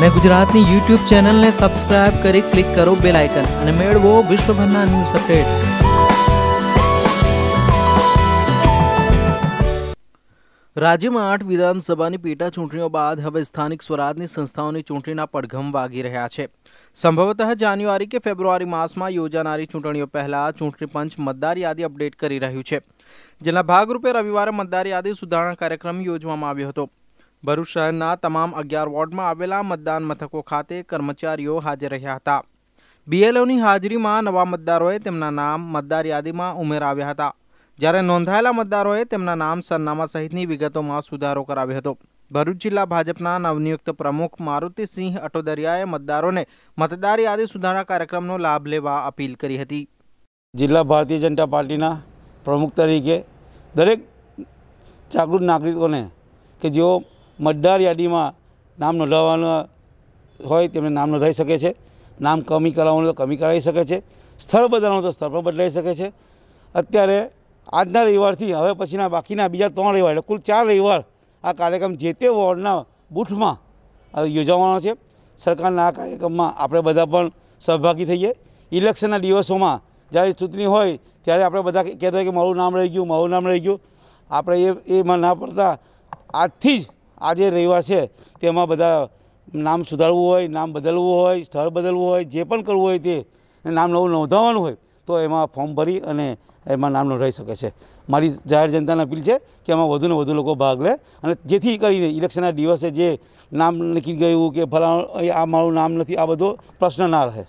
અને ગુજરાતની યુટ્યુબ ચેનલને સબસ્ક્રાઇબ કરી ક્લિક કરો બેલ આઇકન અને મેળવો વિશ્વભરના ન્યૂઝ અપડેટ રાજ્યમાં આઠ વિધાનસભાની પેટા ચૂંટણીઓ બાદ હવે સ્થાનિક સ્વરાજની સંસ્થાઓની ચૂંટણીના પડઘમ વાગી રહ્યા છે સંભવતઃ જાન્યુઆરી કે ફેબ્રુઆરી માસમાં યોજાનારી ચૂંટણીઓ પહેલા ચૂંટણી પંચ મતદાર યાદી અપડેટ કરી રહ્યું છે જેના ભાગરૂપે રવિવારે મતદાર યાદી સુધારણા કાર્યક્રમ યોજવામાં આવ્યો હતો ભરૂચ શહેરના તમામ અગિયાર વોર્ડમાં આવેલા મતદાન મથકો ખાતે કર્મચારીઓ હાજર રહ્યા હતા બીએલઓની હાજરીમાં નવા મતદારોએ તેમના નામ મતદાર યાદીમાં ઉમેરાવ્યા હતા જ્યારે નોંધાયેલા મતદારોએ તેમના નામ સરનામા સહિતની વિગતોમાં સુધારો કરાવ્યો હતો ભરૂચ જિલ્લા ભાજપના નવનિયુક્ત પ્રમુખ મારુતિસિંહ અટોદરિયાએ મતદારોને મતદાર યાદી સુધારા કાર્યક્રમનો લાભ લેવા અપીલ કરી હતી જિલ્લા ભારતીય જનતા પાર્ટીના પ્રમુખ તરીકે દરેક જાગૃત નાગરિકોને કે જેઓ મતદાર યાદીમાં નામ નોંધાવવાના હોય તેમને નામ નોંધાઈ શકે છે નામ કમી કરાવવાનું તો કમી કરાવી શકે છે સ્થળ બદલવાનું તો સ્થળ પર બદલાઈ શકે છે અત્યારે આજના રવિવારથી હવે પછીના બાકીના બીજા ત્રણ રવિવાર એટલે કુલ ચાર રવિવાર આ કાર્યક્રમ જે તે વોર્ડના બૂથમાં યોજાવાનો છે સરકારના આ કાર્યક્રમમાં આપણે બધા પણ સહભાગી થઈએ ઇલેક્શનના દિવસોમાં જ્યારે ચૂંટણી હોય ત્યારે આપણે બધા કહેતા હોય કે મારું નામ રહી ગયું મારું નામ રહી ગયું આપણે એ એમાં ના પડતા આજથી જ આજે રવિવાર છે તેમાં બધા નામ સુધારવું હોય નામ બદલવું હોય સ્થળ બદલવું હોય જે પણ કરવું હોય તે નામ નવું નોંધાવવાનું હોય તો એમાં ફોર્મ ભરી અને એમાં નામ નોંધાઈ શકે છે મારી જાહેર જનતાને અપીલ છે કે એમાં વધુને વધુ લોકો ભાગ લે અને જેથી કરીને ઇલેક્શનના દિવસે જે નામ લખી ગયું કે ફલાણું આ મારું નામ નથી આ બધો પ્રશ્ન ના રહે